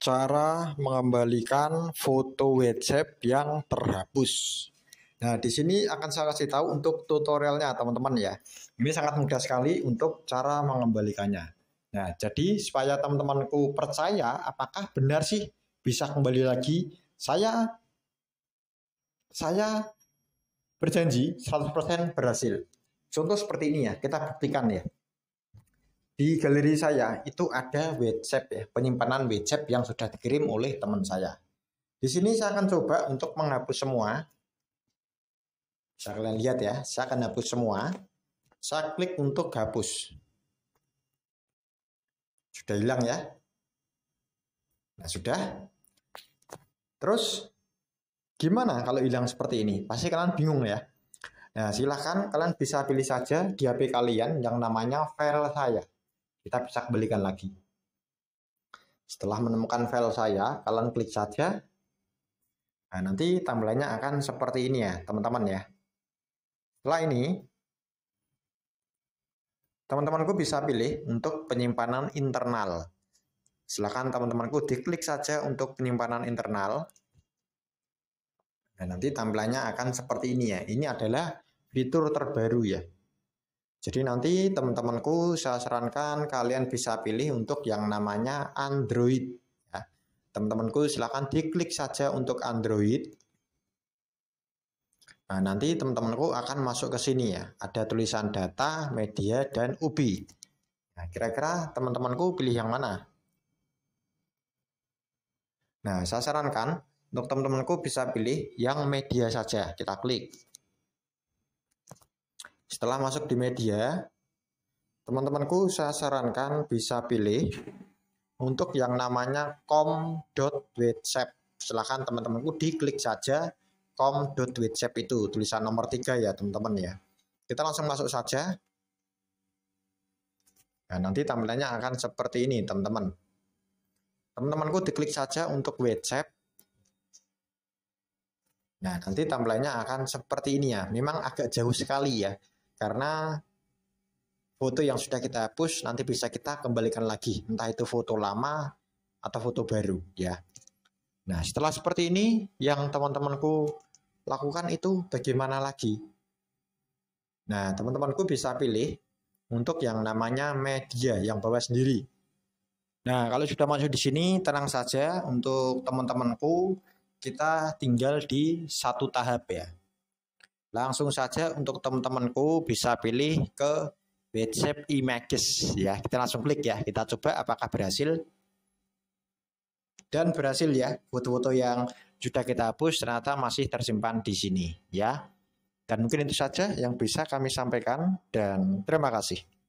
cara mengembalikan foto WhatsApp yang terhapus. Nah, di sini akan saya kasih tahu untuk tutorialnya teman-teman ya. Ini sangat mudah sekali untuk cara mengembalikannya. Nah, jadi supaya teman-temanku percaya apakah benar sih bisa kembali lagi, saya saya berjanji 100% berhasil. Contoh seperti ini ya, kita buktikan ya di galeri saya itu ada WhatsApp ya, penyimpanan WhatsApp yang sudah dikirim oleh teman saya. Di sini saya akan coba untuk menghapus semua. Bisa kalian lihat ya, saya akan hapus semua. Saya klik untuk hapus. Sudah hilang ya. Nah, sudah. Terus gimana kalau hilang seperti ini? Pasti kalian bingung ya. Nah, silahkan kalian bisa pilih saja di HP kalian yang namanya file saya kita bisa kembalikan lagi. Setelah menemukan file saya, kalian klik saja. Nah, nanti tampilannya akan seperti ini ya, teman-teman ya. Setelah ini, teman-temanku bisa pilih untuk penyimpanan internal. Silahkan teman-temanku diklik saja untuk penyimpanan internal. Dan nah, nanti tampilannya akan seperti ini ya. Ini adalah fitur terbaru ya. Jadi nanti teman-temanku saya sarankan kalian bisa pilih untuk yang namanya Android. Ya. Teman-temanku silahkan diklik saja untuk Android. Nah, nanti teman-temanku akan masuk ke sini ya. Ada tulisan data, media, dan UBI. Nah, kira-kira teman-temanku pilih yang mana? Nah, saya sarankan untuk teman-temanku bisa pilih yang media saja. Kita klik. Setelah masuk di media, teman-temanku saya sarankan bisa pilih untuk yang namanya com.whatsapp. Silahkan teman-temanku diklik saja com.whatsapp itu, tulisan nomor tiga ya teman-teman ya. Kita langsung masuk saja. Nah, nanti tampilannya akan seperti ini teman-teman. Teman-temanku diklik saja untuk WhatsApp. Nah, nanti tampilannya akan seperti ini ya. Memang agak jauh sekali ya karena foto yang sudah kita hapus nanti bisa kita kembalikan lagi entah itu foto lama atau foto baru ya nah setelah seperti ini yang teman-temanku lakukan itu bagaimana lagi nah teman-temanku bisa pilih untuk yang namanya media yang bawa sendiri nah kalau sudah masuk di sini tenang saja untuk teman-temanku kita tinggal di satu tahap ya Langsung saja untuk teman-temanku bisa pilih ke WhatsApp Images ya. Kita langsung klik ya. Kita coba apakah berhasil. Dan berhasil ya. Foto-foto yang sudah kita hapus ternyata masih tersimpan di sini ya. Dan mungkin itu saja yang bisa kami sampaikan dan terima kasih.